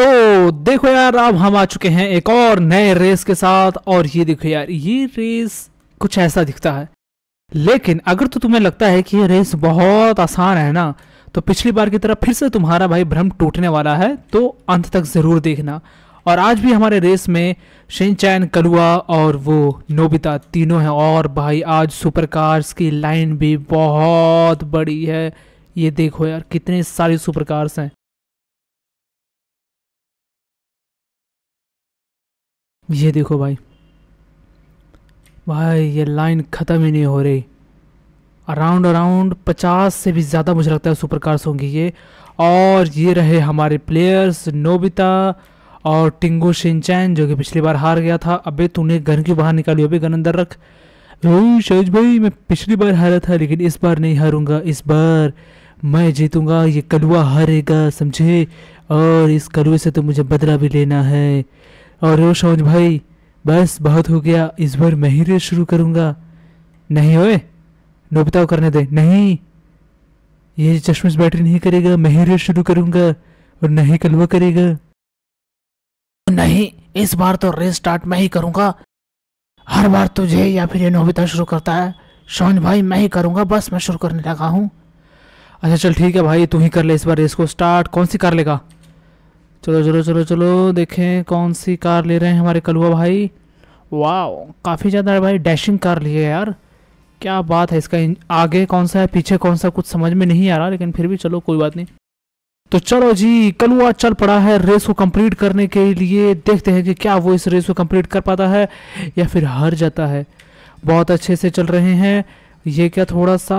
तो देखो यार अब हम आ चुके हैं एक और नए रेस के साथ और ये देखो यार ये रेस कुछ ऐसा दिखता है लेकिन अगर तो तुम्हें लगता है कि ये रेस बहुत आसान है ना तो पिछली बार की तरह फिर से तुम्हारा भाई भ्रम टूटने वाला है तो अंत तक ज़रूर देखना और आज भी हमारे रेस में शिनचैन कलुआ और वो नोबिता तीनों हैं और भाई आज सुपर कार्स की लाइन भी बहुत बड़ी है ये देखो यार कितने सारी सुपर कार्स हैं ये देखो भाई भाई ये लाइन ख़त्म ही नहीं हो रही अराउंड अराउंड पचास से भी ज़्यादा मुझे लगता है सुपर कार्स होंगी ये और ये रहे हमारे प्लेयर्स नोबिता और टिंगो शिनचैन जो कि पिछली बार हार गया था अबे तूने गन की बाहर निकाली अभी गन अंदर रख शहज भाई मैं पिछली बार हारा था लेकिन इस बार नहीं हारूंगा इस बार मैं जीतूंगा ये कलुआ हारेगा समझे और इस कलुए से तो मुझे बदला भी लेना है और ओ शौज भाई बस बहुत हो गया इस बार मैं ही रेस शुरू करूंगा नहीं ओए नोबिता करने दे नहीं ये चश्मे बैटरी नहीं करेगा मैं ही रेस शुरू करूंगा और नहीं कलवा करेगा नहीं इस बार तो रेस स्टार्ट मैं ही करूंगा हर बार तुझे या फिर ये नोबिता शुरू करता है शौन भाई मैं ही करूंगा बस मैं शुरू करने लगा हूँ अच्छा चल ठीक है भाई तू ही कर ले इस बार रेस को स्टार्ट कौन सी कार लेगा चलो चलो चलो चलो देखें कौन सी कार ले रहे हैं हमारे कलुआ भाई वाह काफ़ी ज़्यादा भाई डैशिंग कार ली है यार क्या बात है इसका आगे कौन सा है पीछे कौन सा कुछ समझ में नहीं आ रहा लेकिन फिर भी चलो कोई बात नहीं तो चलो जी कलुआ चल पड़ा है रेस को कंप्लीट करने के लिए देखते हैं कि क्या वो इस रेस को कंप्लीट कर पाता है या फिर हार जाता है बहुत अच्छे से चल रहे हैं ये क्या थोड़ा सा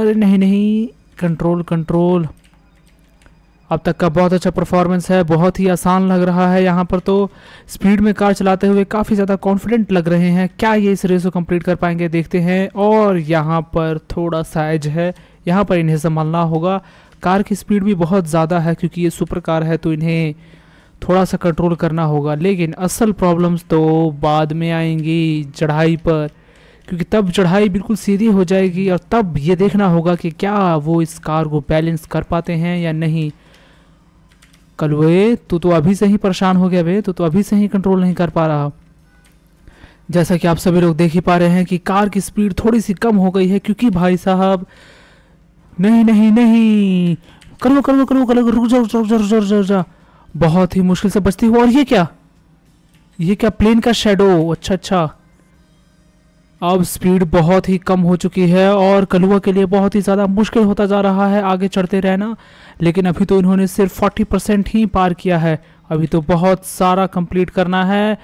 अरे नहीं नहीं कंट्रोल कंट्रोल अब तक का बहुत अच्छा परफॉर्मेंस है बहुत ही आसान लग रहा है यहाँ पर तो स्पीड में कार चलाते हुए काफ़ी ज़्यादा कॉन्फिडेंट लग रहे हैं क्या ये इस रेस को कंप्लीट कर पाएंगे देखते हैं और यहाँ पर थोड़ा साइज है यहाँ पर इन्हें संभालना होगा कार की स्पीड भी बहुत ज़्यादा है क्योंकि ये सुपर कार है तो इन्हें थोड़ा सा कंट्रोल करना होगा लेकिन असल प्रॉब्लम्स तो बाद में आएंगी चढ़ाई पर क्योंकि तब चढ़ाई बिल्कुल सीधी हो जाएगी और तब ये देखना होगा कि क्या वो इस कार को बैलेंस कर पाते हैं या नहीं कल वे तू तो अभी से ही परेशान हो गया बे तू तो अभी से ही कंट्रोल नहीं कर पा रहा जैसा कि आप सभी लोग देख ही पा रहे हैं कि कार की स्पीड थोड़ी सी कम हो गई है क्योंकि भाई साहब नहीं नहीं नहीं करो करो करो करो रुक जाओ रुक जाओ रुक जाओ रुक जाओ बहुत ही मुश्किल से बचती हुआ और ये क्या ये क्या प्लेन का शेडो अच्छा अच्छा अब स्पीड बहुत ही कम हो चुकी है और कलुआ के लिए बहुत ही ज़्यादा मुश्किल होता जा रहा है आगे चढ़ते रहना लेकिन अभी तो इन्होंने सिर्फ 40 परसेंट ही पार किया है अभी तो बहुत सारा कंप्लीट करना है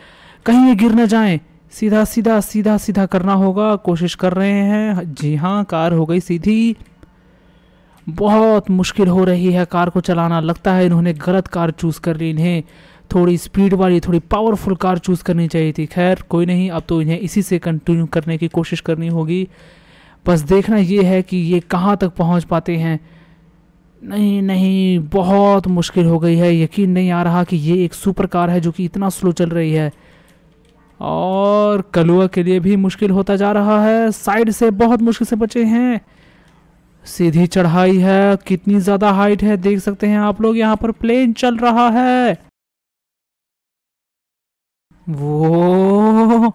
कहीं ये गिर न जाएं सीधा सीधा सीधा सीधा करना होगा कोशिश कर रहे हैं जी हाँ कार हो गई सीधी बहुत मुश्किल हो रही है कार को चलाना लगता है इन्होंने गलत कार चूज़ कर ली इन्हें थोड़ी स्पीड वाली थोड़ी पावरफुल कार चूज़ करनी चाहिए थी खैर कोई नहीं अब तो इन्हें इसी से कंटिन्यू करने की कोशिश करनी होगी बस देखना ये है कि ये कहाँ तक पहुँच पाते हैं नहीं नहीं बहुत मुश्किल हो गई है यकीन नहीं आ रहा कि ये एक सुपर कार है जो कि इतना स्लो चल रही है और कलुआ के लिए भी मुश्किल होता जा रहा है साइड से बहुत मुश्किल से बचे हैं सीधी चढ़ाई है कितनी ज़्यादा हाइट है देख सकते हैं आप लोग यहाँ पर प्लेन चल रहा है वो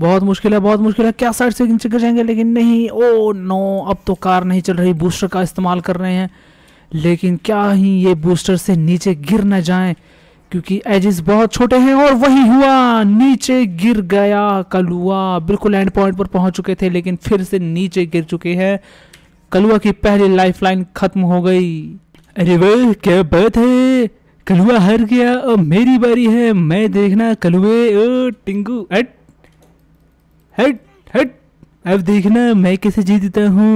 बहुत मुश्किल है बहुत मुश्किल है क्या साइड से नीचे जाएंगे लेकिन नहीं ओ नो अब तो कार नहीं चल रही बूस्टर का इस्तेमाल कर रहे हैं लेकिन क्या ही ये बूस्टर से नीचे गिर ना जाए क्योंकि एजिस बहुत छोटे हैं और वही हुआ नीचे गिर गया कलुआ बिल्कुल एंड पॉइंट पर पहुंच चुके थे लेकिन फिर से नीचे गिर चुके हैं कलुआ की पहली लाइफलाइन खत्म हो गई अरे वे बात है कलुआ हर गया अब मेरी बारी है मैं देखना कलुए ओ टिंगू हट हट हट अब देखना मैं कैसे जीतता हूँ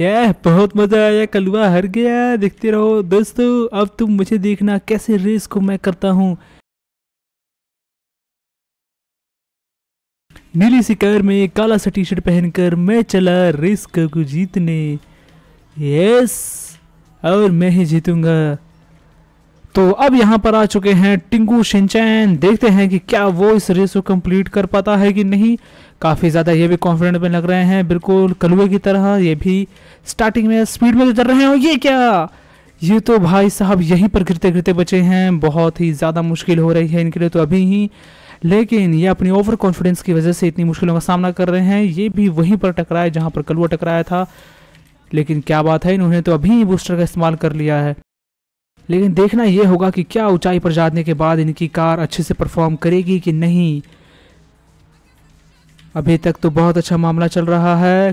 यह बहुत मज़ा आया कलुआ हर गया देखते रहो दोस्तों अब तुम मुझे देखना कैसे रेस को मैं करता हूँ नीली शिकार में काला सा टी शर्ट पहनकर मैं चला रेस को जीतने यस और मैं ही जीतूंगा तो अब यहाँ पर आ चुके हैं टिंगू शिनचैन देखते हैं कि क्या वो इस रेस को कंप्लीट कर पाता है कि नहीं काफ़ी ज़्यादा ये भी कॉन्फिडेंट में लग रहे हैं बिल्कुल कलुए की तरह ये भी स्टार्टिंग में स्पीड में तो चल रहे हैं और ये क्या ये तो भाई साहब यहीं पर गिरते गिरते बचे हैं बहुत ही ज़्यादा मुश्किल हो रही है इनके लिए तो अभी ही लेकिन ये अपनी ओवर कॉन्फिडेंस की वजह से इतनी मुश्किलों का सामना कर रहे हैं ये भी वहीं पर टकराए जहाँ पर कलुआ टकराया था लेकिन क्या बात है इन्होंने तो अभी ही बूस्टर का इस्तेमाल कर लिया है लेकिन देखना यह होगा कि क्या ऊंचाई पर जाने के बाद इनकी कार अच्छे से परफॉर्म करेगी कि नहीं अभी तक तो बहुत अच्छा मामला चल रहा है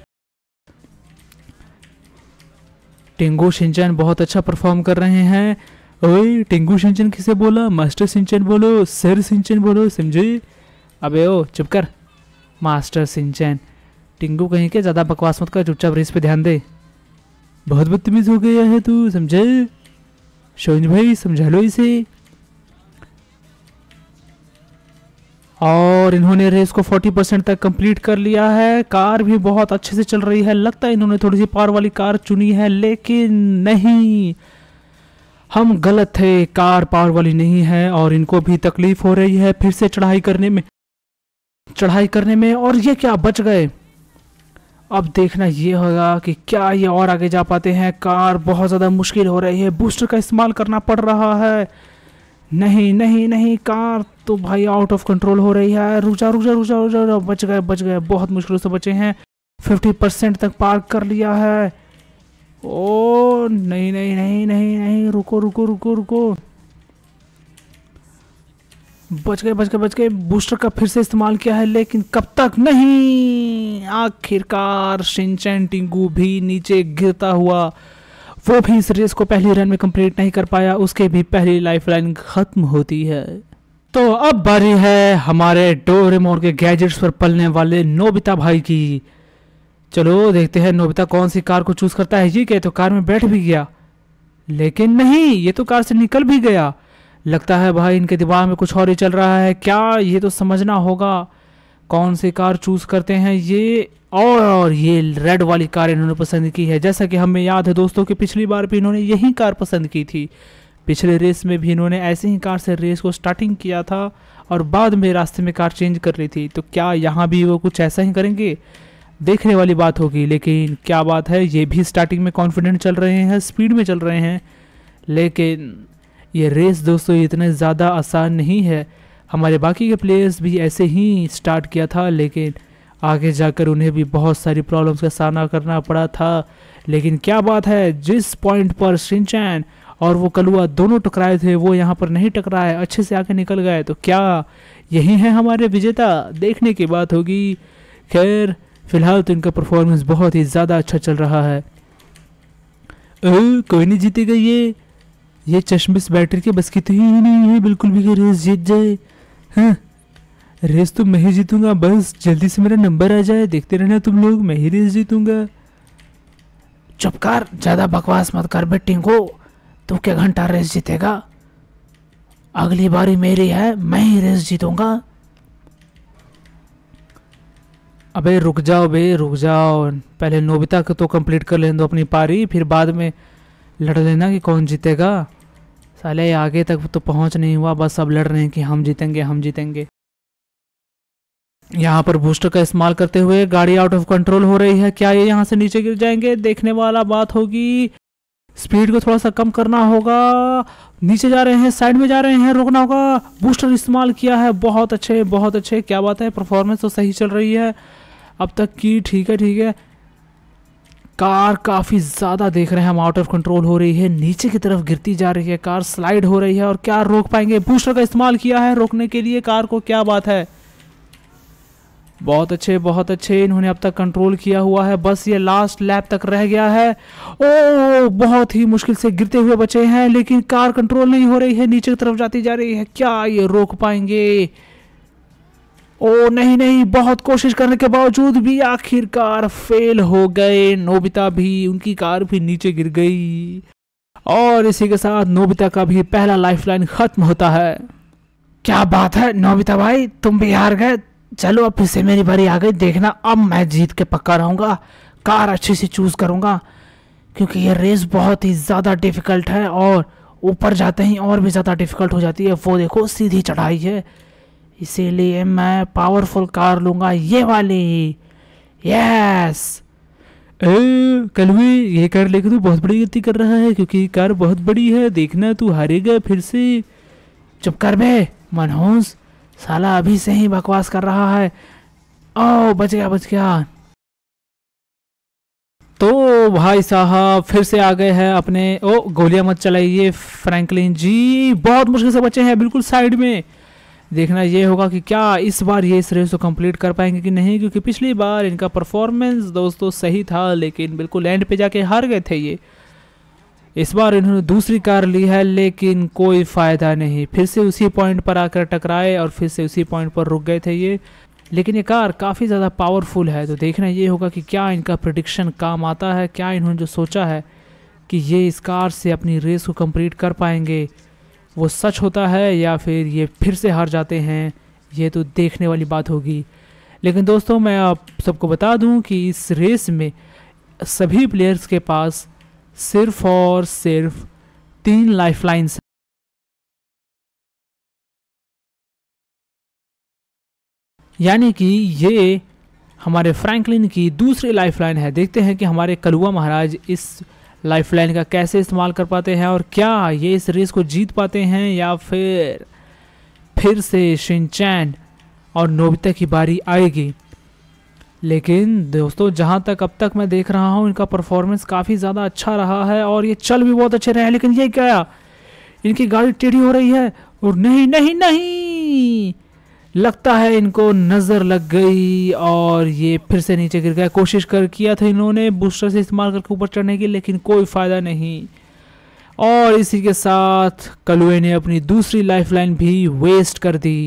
टेंगू सिंचन बहुत अच्छा परफॉर्म कर रहे हैं ओए टेंगू सिंचन किसे बोला मास्टर सिंचन बोलो सर सिंचन बोलो समझे अबे ओ चुप कर मास्टर सिंचन टिंगू कहीं के ज़्यादा बकवास मत कर चुपचाप रेस पे ध्यान दे बहुत बदतमीज हो गया है तू समझे शोज भाई समझा लो इसे और इन्होंने रेस को 40 परसेंट तक कंप्लीट कर लिया है कार भी बहुत अच्छे से चल रही है लगता है इन्होंने थोड़ी सी पार वाली कार चुनी है लेकिन नहीं हम गलत थे कार पार वाली नहीं है और इनको भी तकलीफ हो रही है फिर से चढ़ाई करने में चढ़ाई करने में और ये क्या बच गए अब देखना ये होगा कि क्या ये और आगे जा पाते हैं कार बहुत ज़्यादा मुश्किल हो रही है बूस्टर का इस्तेमाल करना पड़ रहा है नहीं नहीं नहीं कार तो भाई आउट ऑफ कंट्रोल हो रही है रुझा रुझा रुझा रुझा रुझा बच गए बच गए बहुत मुश्किलों से बचे हैं फिफ्टी परसेंट तक पार्क कर लिया है ओ नहीं नहीं नहीं नहीं नहीं रुको रुको रुको रुको बच गए बच गए बच गए बूस्टर का फिर से इस्तेमाल किया है लेकिन कब तक नहीं आखिरकार शिनचैन टिंगू भी नीचे गिरता हुआ वो भी इस रेस को पहली रन में कंप्लीट नहीं कर पाया उसके भी पहली लाइफलाइन खत्म होती है तो अब बारी है हमारे डोरेमोन के गैजेट्स पर पलने वाले नोबिता भाई की चलो देखते हैं नोबिता कौन सी कार को चूज करता है जी क्या तो कार में बैठ भी गया लेकिन नहीं ये तो कार से निकल भी गया लगता है भाई इनके दिमाग में कुछ और ही चल रहा है क्या ये तो समझना होगा कौन सी कार चूज़ करते हैं ये और, और ये रेड वाली कार इन्होंने पसंद की है जैसा कि हमें याद है दोस्तों कि पिछली बार भी इन्होंने यही कार पसंद की थी पिछले रेस में भी इन्होंने ऐसे ही कार से रेस को स्टार्टिंग किया था और बाद में रास्ते में कार चेंज कर ली थी तो क्या यहाँ भी वो कुछ ऐसा ही करेंगे देखने वाली बात होगी लेकिन क्या बात है ये भी स्टार्टिंग में कॉन्फिडेंट चल रहे हैं स्पीड में चल रहे हैं लेकिन ये रेस दोस्तों इतना ज़्यादा आसान नहीं है हमारे बाकी के प्लेयर्स भी ऐसे ही स्टार्ट किया था लेकिन आगे जाकर उन्हें भी बहुत सारी प्रॉब्लम्स का सामना करना पड़ा था लेकिन क्या बात है जिस पॉइंट पर सिंचैन और वो कलुआ दोनों टकराए थे वो यहाँ पर नहीं टकराए अच्छे से आके निकल गए तो क्या यही है हमारे विजेता देखने की बात होगी खैर फिलहाल तो इनका परफॉर्मेंस बहुत ही ज़्यादा अच्छा चल रहा है ओ, कोई नहीं जीतेगा ये ये चश्मिश बैटरी के बस की तो ही नहीं है बिल्कुल भी रेस जीत जाए हाँ रेस तो मैं ही जीतूंगा बस जल्दी से मेरा नंबर आ जाए देखते रहना तुम लोग मैं ही रेस जीतूंगा चुपकार ज़्यादा बकवास मत कर बेटिंग को तू तो क्या घंटा रेस जीतेगा अगली बारी मेरी है मैं ही रेस जीतूंगा अबे रुक जाओ बे रुक जाओ पहले नोबिता को तो कंप्लीट कर ले दो अपनी पारी फिर बाद में लड़ लेना कि कौन जीतेगा साले आगे तक तो पहुंच नहीं हुआ बस अब लड़ रहे हैं कि हम जीतेंगे हम जीतेंगे यहाँ पर बूस्टर का इस्तेमाल करते हुए गाड़ी आउट ऑफ कंट्रोल हो रही है क्या ये यहाँ से नीचे गिर जाएंगे देखने वाला बात होगी स्पीड को थोड़ा सा कम करना होगा नीचे जा रहे हैं साइड में जा रहे हैं रोकना होगा बूस्टर इस्तेमाल किया है बहुत अच्छे बहुत अच्छे क्या बात है परफॉर्मेंस तो सही चल रही है अब तक की ठीक है ठीक है कार काफ़ी ज़्यादा देख रहे हैं हम आउट ऑफ कंट्रोल हो रही है नीचे की तरफ गिरती जा रही है कार स्लाइड हो रही है और क्या रोक पाएंगे बूस्टर का इस्तेमाल किया है रोकने के लिए कार को क्या बात है बहुत अच्छे बहुत अच्छे इन्होंने अब तक कंट्रोल किया हुआ है बस ये लास्ट लैप तक रह गया है ओ बहुत ही मुश्किल से गिरते हुए बचे हैं लेकिन कार कंट्रोल नहीं हो रही है नीचे की तरफ जाती जा रही है क्या ये रोक पाएंगे ओ नहीं नहीं बहुत कोशिश करने के बावजूद भी आखिरकार फेल हो गए नोबिता भी उनकी कार भी नीचे गिर गई और इसी के साथ नोबिता का भी पहला लाइफलाइन खत्म होता है क्या बात है नोबिता भाई तुम भी हार गए चलो अब फिर से मेरी बारी आ गई देखना अब मैं जीत के पक्का रहूँगा कार अच्छी सी चूज़ करूँगा क्योंकि ये रेस बहुत ही ज़्यादा डिफ़िकल्ट है और ऊपर जाते ही और भी ज़्यादा डिफ़िकल्ट हो जाती है वो देखो सीधी चढ़ाई है इसीलिए मैं पावरफुल कार लूंगा ये वाली यस कलवी ये कार लेके तू बहुत बड़ी गलती कर रहा है क्योंकि कार बहुत बड़ी है देखना तू हारेगा फिर से चुप कर बे मनहूस साला अभी से ही बकवास कर रहा है ओ बच गया बच गया तो भाई साहब फिर से आ गए हैं अपने ओ गोलियां मत चलाइए फ्रैंकलिन जी बहुत मुश्किल से बचे हैं बिल्कुल साइड में देखना ये होगा कि क्या इस बार ये इस रेस को कंप्लीट कर पाएंगे कि नहीं क्योंकि पिछली बार इनका परफॉर्मेंस दोस्तों सही था लेकिन बिल्कुल एंड पे जाके हार गए थे ये इस बार इन्होंने दूसरी कार ली है लेकिन कोई फ़ायदा नहीं फिर से उसी पॉइंट पर आकर टकराए और फिर से उसी पॉइंट पर रुक गए थे ये लेकिन ये कार काफ़ी ज़्यादा पावरफुल है तो देखना ये होगा कि क्या इनका प्रडिक्शन काम आता है क्या इन्होंने जो सोचा है कि ये इस कार से अपनी रेस को कंप्लीट कर पाएंगे वो सच होता है या फिर ये फिर से हार जाते हैं ये तो देखने वाली बात होगी लेकिन दोस्तों मैं आप सबको बता दूं कि इस रेस में सभी प्लेयर्स के पास सिर्फ और सिर्फ तीन लाइफ लाइन्स यानी कि ये हमारे फ्रैंकलिन की दूसरी लाइफलाइन है देखते हैं कि हमारे कलुआ महाराज इस लाइफलाइन का कैसे इस्तेमाल कर पाते हैं और क्या ये इस रेस को जीत पाते हैं या फिर फिर से शिनचैन और नोबिता की बारी आएगी लेकिन दोस्तों जहाँ तक अब तक मैं देख रहा हूँ इनका परफॉर्मेंस काफ़ी ज़्यादा अच्छा रहा है और ये चल भी बहुत अच्छे रहे हैं लेकिन ये क्या इनकी गाड़ी टेढ़ी हो रही है और नहीं नहीं नहीं लगता है इनको नज़र लग गई और ये फिर से नीचे गिर गया कोशिश कर किया था इन्होंने बूस्टर से इस्तेमाल करके ऊपर चढ़ने की लेकिन कोई फ़ायदा नहीं और इसी के साथ कलुए ने अपनी दूसरी लाइफलाइन भी वेस्ट कर दी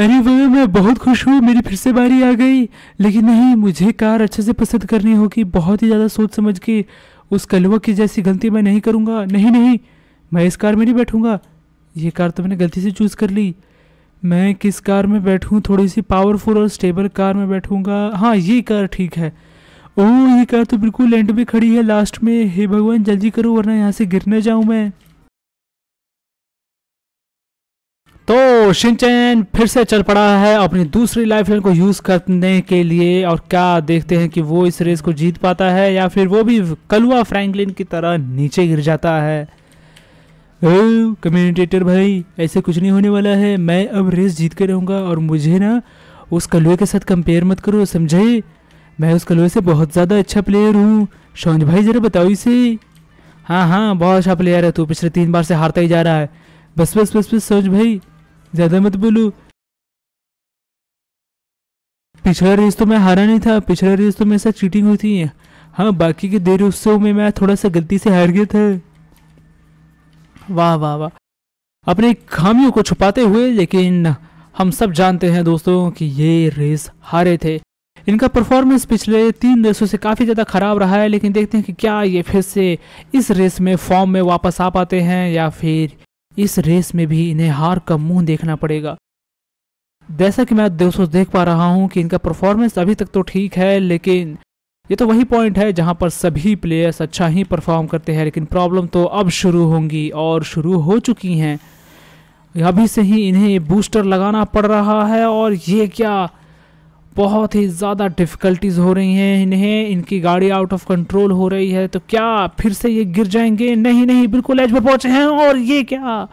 अरे वो मैं बहुत खुश हूँ मेरी फिर से बारी आ गई लेकिन नहीं मुझे कार अच्छे से पसंद करनी होगी बहुत ही ज़्यादा सोच समझ के उस कलुआ की जैसी गलती मैं नहीं करूँगा नहीं नहीं मैं इस कार में नहीं बैठूँगा ये कार तो मैंने गलती से चूज़ कर ली मैं किस कार में बैठूँ थोड़ी सी पावरफुल और स्टेबल कार में बैठूँगा हाँ ये कार ठीक है ओह ये कार तो बिल्कुल लैंड में खड़ी है लास्ट में हे भगवान जल्दी करो वरना यहाँ से गिरने जाऊँ मैं तो शिनचैन फिर से चल पड़ा है अपनी दूसरी लाइफ लाइन को यूज़ करने के लिए और क्या देखते हैं कि वो इस रेस को जीत पाता है या फिर वो भी कलुआ फ्रैंकलिन की तरह नीचे गिर जाता है कम्युनिटेटर भाई ऐसे कुछ नहीं होने वाला है मैं अब रेस जीत के रहूँगा और मुझे ना उस कलुए के साथ कंपेयर मत करो समझे मैं उस कलुए से बहुत ज़्यादा अच्छा प्लेयर हूँ शौंज भाई ज़रा बताओ इसे हाँ हाँ बहुत अच्छा प्लेयर है तू पिछले तीन बार से हारता ही जा रहा है बस बस बस बस शौज भाई ज़्यादा मत बोलो पिछला रेस तो मैं हारा नहीं था पिछला रेस तो मेरे साथ चीटिंग हुई थी हाँ बाकी के देर उत्सव में मैं थोड़ा सा गलती से हार गया था वाह वाह वाह अपनी खामियों को छुपाते हुए लेकिन हम सब जानते हैं दोस्तों कि ये रेस हारे थे इनका परफॉर्मेंस पिछले तीन रेसों से काफ़ी ज़्यादा ख़राब रहा है लेकिन देखते हैं कि क्या ये फिर से इस रेस में फॉर्म में वापस आ पाते हैं या फिर इस रेस में भी इन्हें हार का मुंह देखना पड़ेगा जैसा कि मैं दोस्तों देख पा रहा हूं कि इनका परफॉर्मेंस अभी तक तो ठीक है लेकिन ये तो वही पॉइंट है जहां पर सभी प्लेयर्स अच्छा ही परफॉर्म करते हैं लेकिन प्रॉब्लम तो अब शुरू होंगी और शुरू हो चुकी हैं अभी से ही इन्हें बूस्टर लगाना पड़ रहा है और ये क्या बहुत ही ज़्यादा डिफ़िकल्टीज हो रही हैं इन्हें इनकी गाड़ी आउट ऑफ कंट्रोल हो रही है तो क्या फिर से ये गिर जाएंगे नहीं नहीं बिल्कुल एज पर पहुंचे हैं और ये क्या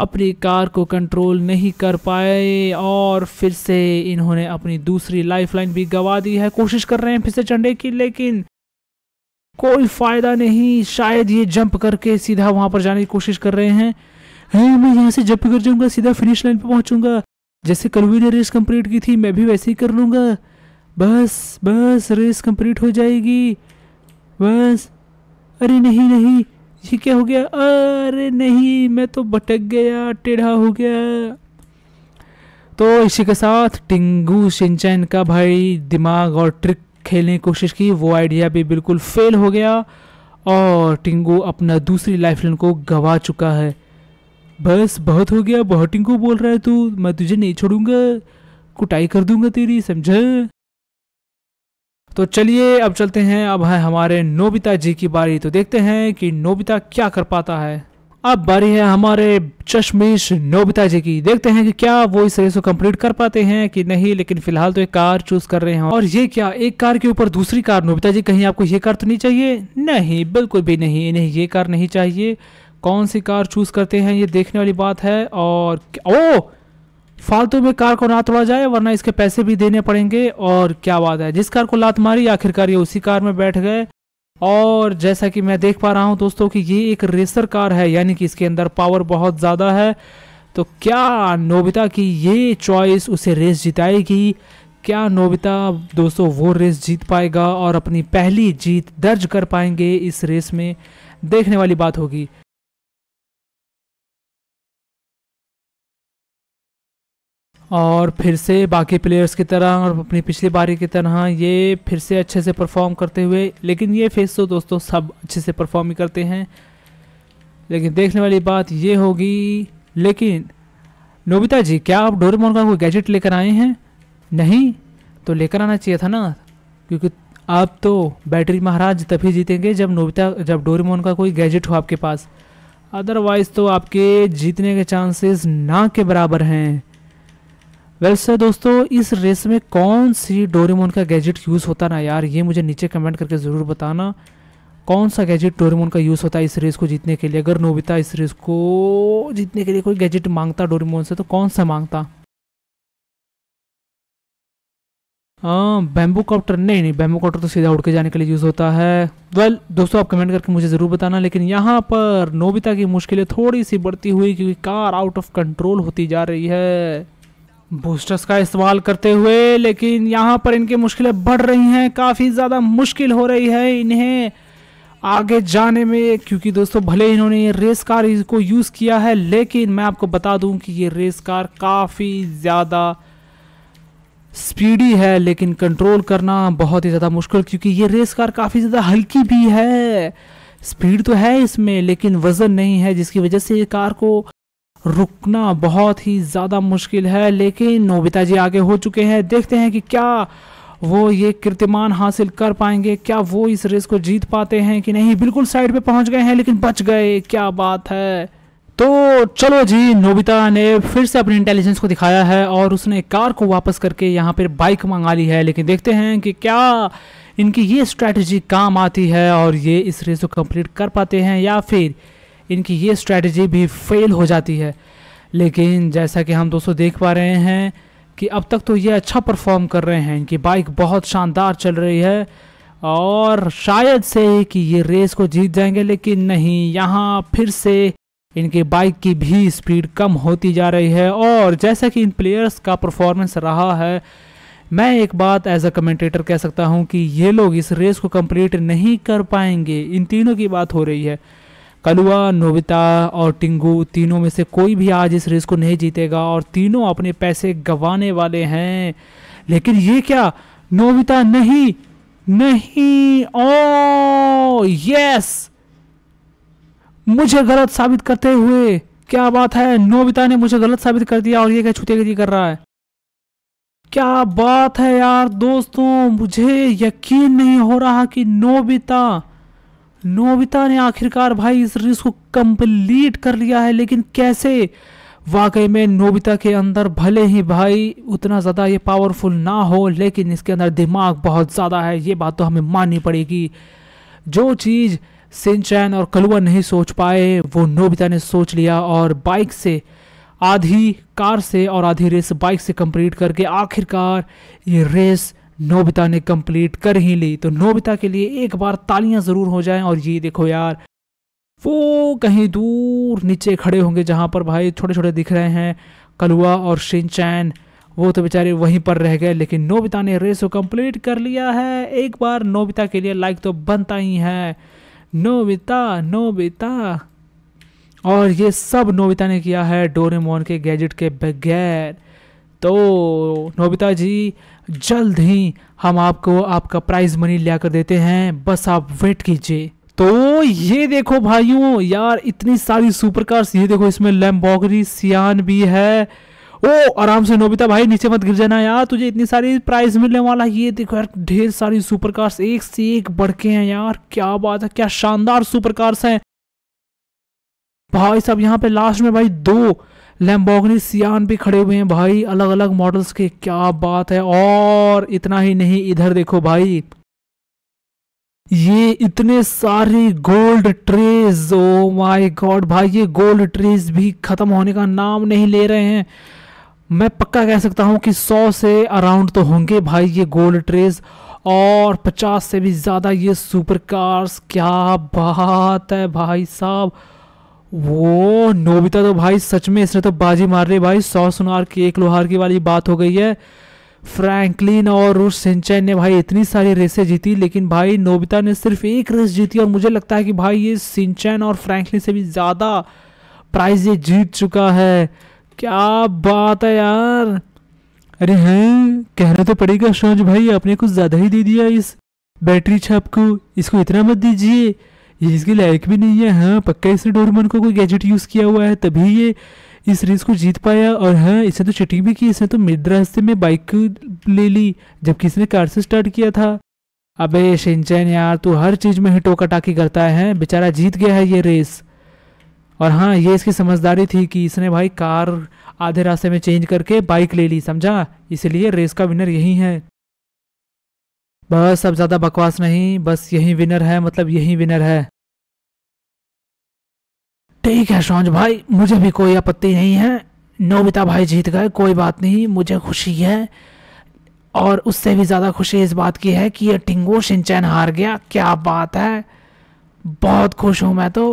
अपनी कार को कंट्रोल नहीं कर पाए और फिर से इन्होंने अपनी दूसरी लाइफलाइन भी गंवा दी है कोशिश कर रहे हैं फिर से चढ़ने की लेकिन कोई फ़ायदा नहीं शायद ये जंप करके सीधा वहां पर जाने की कोशिश कर रहे हैं है, हाँ, मैं यहाँ से जंप कर जाऊंगा सीधा फिनिश लाइन पर पहुंचूंगा जैसे कलवी ने रेस कंप्लीट की थी मैं भी वैसे ही कर लूंगा बस बस रेस कंप्लीट हो जाएगी बस अरे नहीं नहीं ये क्या हो गया अरे नहीं मैं तो भटक गया टेढ़ा हो गया तो इसी के साथ टिंगू सिंचैन का भाई दिमाग और ट्रिक खेलने की कोशिश की वो आइडिया भी बिल्कुल फेल हो गया और टिंगू अपना दूसरी लाइफ लाइन को गवा चुका है बस बहुत हो गया बहुत टिंगू बोल रहा है तू मैं तुझे नहीं छोड़ूंगा कुटाई कर दूंगा तेरी समझ तो चलिए अब चलते हैं अब है हमारे नोबिता जी की बारी तो देखते हैं कि नोबिता क्या कर पाता है अब बारी है हमारे चश्मेश नोबिता जी की देखते हैं कि क्या वो इस रेस को कंप्लीट कर पाते हैं कि नहीं लेकिन फिलहाल तो एक कार चूज कर रहे हैं और ये क्या एक कार के ऊपर दूसरी कार नोबिता जी कहीं आपको ये कार तो नहीं चाहिए नहीं बिल्कुल भी नहीं इन्हें ये कार नहीं चाहिए कौन सी कार चूज करते हैं ये देखने वाली बात है और ओ फालतू में कार को ना तोड़ा जाए वरना इसके पैसे भी देने पड़ेंगे और क्या बात है जिस कार को लात मारी आखिरकार ये उसी कार में बैठ गए और जैसा कि मैं देख पा रहा हूँ दोस्तों कि ये एक रेसर कार है यानी कि इसके अंदर पावर बहुत ज़्यादा है तो क्या नोबिता की ये चॉइस उसे रेस जिताएगी क्या नोबिता दोस्तों वो रेस जीत पाएगा और अपनी पहली जीत दर्ज कर पाएंगे इस रेस में देखने वाली बात होगी और फिर से बाकी प्लेयर्स की तरह और अपनी पिछली बारी की तरह ये फिर से अच्छे से परफॉर्म करते हुए लेकिन ये फेस तो दोस्तों सब अच्छे से परफॉर्म ही करते हैं लेकिन देखने वाली बात ये होगी लेकिन नोबिता जी क्या आप डोरेमोन का कोई गैजेट लेकर आए हैं नहीं तो लेकर आना चाहिए था ना क्योंकि आप तो बैटरी महाराज तभी जीतेंगे जब नोबिता जब डोरेमोन का कोई गैजेट हो आपके पास अदरवाइज़ तो आपके जीतने के चांसेस ना के बराबर हैं वेल सर दोस्तों इस रेस में कौन सी डोरेमोन का गैजेट यूज़ होता ना यार ये मुझे नीचे कमेंट करके ज़रूर बताना कौन सा गैजेट डोरेमोन का यूज़ होता है इस रेस को जीतने के लिए अगर नोबिता इस रेस को जीतने के लिए कोई गैजेट मांगता डोरेमोन से तो कौन सा मांगता बैम्बू हाँ, कॉप्टर नहीं नहीं बैम्बू कॉप्टर तो सीधा उड़ के जाने के लिए यूज़ होता है वेल well, दोस्तों आप कमेंट करके मुझे ज़रूर बताना लेकिन यहाँ पर नोबिता की मुश्किलें थोड़ी सी बढ़ती हुई क्योंकि कार आउट ऑफ कंट्रोल होती जा रही है बूस्टर्स का इस्तेमाल करते हुए लेकिन यहाँ पर इनकी मुश्किलें बढ़ रही हैं काफ़ी ज़्यादा मुश्किल हो रही है इन्हें आगे जाने में क्योंकि दोस्तों भले इन्होंने ये रेस कार को यूज़ किया है लेकिन मैं आपको बता दूं कि ये रेस कार काफ़ी ज़्यादा स्पीडी है लेकिन कंट्रोल करना बहुत ही ज़्यादा मुश्किल क्योंकि ये रेस कार काफ़ी ज़्यादा हल्की भी है स्पीड तो है इसमें लेकिन वज़न नहीं है जिसकी वजह से ये कार को रुकना बहुत ही ज़्यादा मुश्किल है लेकिन नोबिता जी आगे हो चुके हैं देखते हैं कि क्या वो ये कीर्तिमान हासिल कर पाएंगे क्या वो इस रेस को जीत पाते हैं कि नहीं बिल्कुल साइड पे पहुंच गए हैं लेकिन बच गए क्या बात है तो चलो जी नोबिता ने फिर से अपनी इंटेलिजेंस को दिखाया है और उसने कार को वापस करके यहाँ पर बाइक मंगा ली है लेकिन देखते हैं कि क्या इनकी ये स्ट्रैटेजी काम आती है और ये इस रेस को कंप्लीट कर पाते हैं या फिर इनकी ये स्ट्रैटेजी भी फेल हो जाती है लेकिन जैसा कि हम दोस्तों देख पा रहे हैं कि अब तक तो ये अच्छा परफॉर्म कर रहे हैं इनकी बाइक बहुत शानदार चल रही है और शायद से कि ये रेस को जीत जाएंगे लेकिन नहीं यहाँ फिर से इनके बाइक की भी स्पीड कम होती जा रही है और जैसा कि इन प्लेयर्स का परफॉर्मेंस रहा है मैं एक बात एज अ कमेंटेटर कह सकता हूँ कि ये लोग इस रेस को कंप्लीट नहीं कर पाएंगे इन तीनों की बात हो रही है कलुआ नोबिता और टिंगू तीनों में से कोई भी आज इस रेस को नहीं जीतेगा और तीनों अपने पैसे गंवाने वाले हैं लेकिन ये क्या नोबिता नहीं नहीं ओ यस मुझे गलत साबित करते हुए क्या बात है नोबिता ने मुझे गलत साबित कर दिया और ये क्या छुटेगरी कर रहा है क्या बात है यार दोस्तों मुझे यकीन नहीं हो रहा कि नोबिता नोबिता ने आखिरकार भाई इस रेस को कंप्लीट कर लिया है लेकिन कैसे वाकई में नोबिता के अंदर भले ही भाई उतना ज़्यादा ये पावरफुल ना हो लेकिन इसके अंदर दिमाग बहुत ज़्यादा है ये बात तो हमें माननी पड़ेगी जो चीज़ सिंचैन और कलुआ नहीं सोच पाए वो नोबिता ने सोच लिया और बाइक से आधी कार से और आधी रेस बाइक से कंप्लीट करके आखिरकार ये रेस नोबिता ने कंप्लीट कर ही ली तो नोबिता के लिए एक बार तालियां ज़रूर हो जाएं और ये देखो यार वो कहीं दूर नीचे खड़े होंगे जहाँ पर भाई छोटे छोटे दिख रहे हैं कलुआ और शिनचैन वो तो बेचारे वहीं पर रह गए लेकिन नोबिता ने रेस को कंप्लीट कर लिया है एक बार नोबिता के लिए लाइक तो बनता ही है नोबिता नोबिता और ये सब नोबिता ने किया है डोरेमोन के गैजेट के बगैर तो नोबिता जी जल्द ही हम आपको आपका प्राइज मनी लिया कर देते हैं बस आप वेट कीजिए तो ये देखो भाइयों यार इतनी सारी सुपर कार्स ये देखो इसमें लैम्बोगरी सियान भी है ओ आराम से नोबिता भाई नीचे मत गिर जाना यार तुझे इतनी सारी प्राइज मिलने वाला ये देखो यार ढेर सारी सुपर कार्स एक से एक बढ़ के हैं यार क्या बात है क्या शानदार सुपर कार्स हैं भाई साहब यहाँ पे लास्ट में भाई दो लैम्बोगनी सियान भी खड़े हुए हैं भाई अलग अलग मॉडल्स के क्या बात है और इतना ही नहीं इधर देखो भाई ये इतने सारे gold trees oh my god भाई ये गोल्ड ट्रीज भी ख़त्म होने का नाम नहीं ले रहे हैं मैं पक्का कह सकता हूं कि 100 से अराउंड तो होंगे भाई ये गोल्ड ट्रेज और 50 से भी ज़्यादा ये सुपर कार्स क्या बात है भाई साहब वो नोबिता तो भाई सच में इसने तो बाजी मार रही भाई सौ सुनार की एक लोहार की वाली बात हो गई है फ्रैंकलिन और रूस सिंचैन ने भाई इतनी सारी रेसें जीती लेकिन भाई नोबिता ने सिर्फ एक रेस जीती और मुझे लगता है कि भाई ये सिंचैन और फ्रैंकलिन से भी ज़्यादा प्राइज ये जीत चुका है क्या बात है यार अरे हैं हाँ, कहना तो पड़ेगा शौज भाई आपने कुछ ज़्यादा ही दे दिया इस बैटरी छाप को इसको इतना मत दीजिए ये इसके लायक भी नहीं है हाँ पक्का इसने डोरमन को कोई गैजेट यूज़ किया हुआ है तभी ये इस रेस को जीत पाया और हाँ इसने तो चिटिंग भी की इसने तो मिड रास्ते में बाइक ले ली जबकि इसने कार से स्टार्ट किया था अबे शिंचन यार तू हर चीज़ में ही टोकाटाकी करता है हाँ, बेचारा जीत गया है ये रेस और हाँ ये इसकी समझदारी थी कि इसने भाई कार आधे रास्ते में चेंज करके बाइक ले ली समझा इसलिए रेस का विनर यही है बस अब ज़्यादा बकवास नहीं बस यही विनर है मतलब यही विनर है ठीक है शौज भाई मुझे भी कोई आपत्ति नहीं है नोबिता भाई जीत गए कोई बात नहीं मुझे खुशी है और उससे भी ज़्यादा खुशी इस बात की है कि ये टिंगो सिंचैन हार गया क्या बात है बहुत खुश हूं मैं तो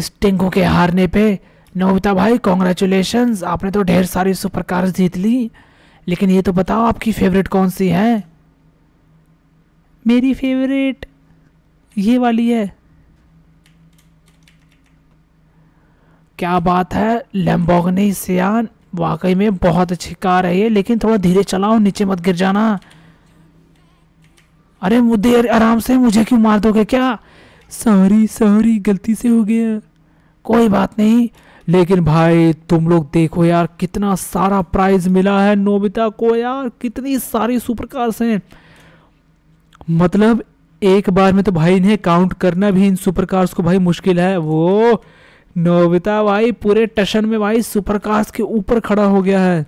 इस टिंगो के हारने पे नोबिता भाई कॉन्ग्रेचुलेशन आपने तो ढेर सारी सुपरकार जीत ली लेकिन ये तो बताओ आपकी फेवरेट कौन सी है मेरी फेवरेट ये वाली है क्या बात है लैम्बोगनी सियान वाकई में बहुत अच्छी कार है ये लेकिन थोड़ा धीरे चलाओ नीचे मत गिर जाना अरे मुद्दे आराम से मुझे क्यों मार दोगे क्या सॉरी सॉरी गलती से हो गया कोई बात नहीं लेकिन भाई तुम लोग देखो यार कितना सारा प्राइज मिला है नोबिता को यार कितनी सारी सुपर कार्स हैं मतलब एक बार में तो भाई इन्हें काउंट करना भी इन सुपर कार्स को भाई मुश्किल है वो नोबिता भाई पूरे टशन में भाई सुपर कार्स के ऊपर खड़ा हो गया है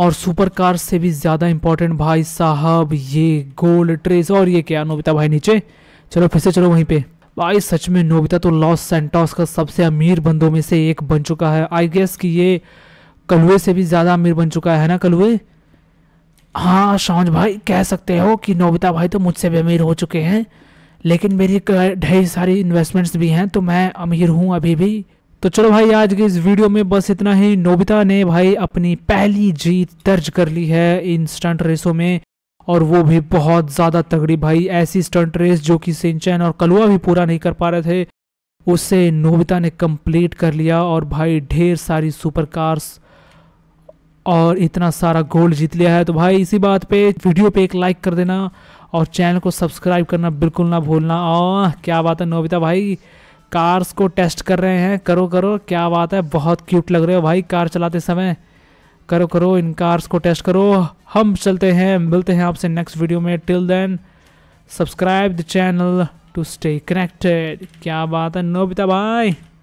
और सुपर से भी ज़्यादा इंपॉर्टेंट भाई साहब ये गोल्ड ट्रेस और ये क्या नोबिता भाई नीचे चलो फिर से चलो वहीं पे भाई सच में नोबिता तो लॉस सेंटोस का सबसे अमीर बंदों में से एक बन चुका है आई गेस कि ये कलुए से भी ज़्यादा अमीर बन चुका है ना कलुए हाँ शौज भाई कह सकते हो कि नोबिता भाई तो मुझसे भी अमीर हो चुके हैं लेकिन मेरी ढेर सारी इन्वेस्टमेंट्स भी हैं तो मैं अमीर हूँ अभी भी तो चलो भाई आज के इस वीडियो में बस इतना ही नोबिता ने भाई अपनी पहली जीत दर्ज कर ली है इंस्टेंट रेसो रेसों में और वो भी बहुत ज़्यादा तगड़ी भाई ऐसी स्टंट रेस जो कि सिंचैन और कलुआ भी पूरा नहीं कर पा रहे थे उससे नोबिता ने कंप्लीट कर लिया और भाई ढेर सारी सुपर कार्स और इतना सारा गोल्ड जीत लिया है तो भाई इसी बात पे वीडियो पे एक लाइक कर देना और चैनल को सब्सक्राइब करना बिल्कुल ना भूलना और क्या बात है नोबिता भाई कार्स को टेस्ट कर रहे हैं करो करो क्या बात है बहुत क्यूट लग रहे हो भाई कार चलाते समय करो करो इन कार्स को टेस्ट करो हम चलते हैं मिलते हैं आपसे नेक्स्ट वीडियो में till then subscribe the channel to stay connected क्या बात है नोबिता भाई